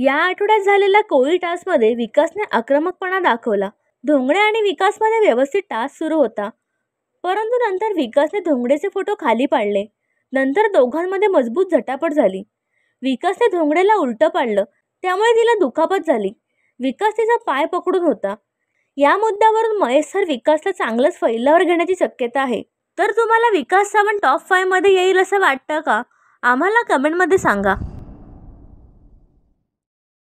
या आठवड्यात झालेल्या कोळी टास्कमध्ये विकासने आक्रमकपणा दाखवला धोंगडे आणि विकासमध्ये व्यवस्थित टास्क सुरू होता परंतु नंतर विकासने धोंगडेचे फोटो खाली पाडले नंतर दोघांमध्ये मजबूत झटापट झाली विकासने धोंगडेला उलटं पाडलं त्यामुळे तिला दुखापत झाली विकास तिचा पाय पकडून होता या मुद्द्यावरून महेश सर विकासला चांगलंच फैलावर घेण्याची शक्यता आहे तर तुम्हाला विकास सावंत टॉप फायमध्ये येईल असं वाटतं का आम्हाला कमेंटमध्ये सांगा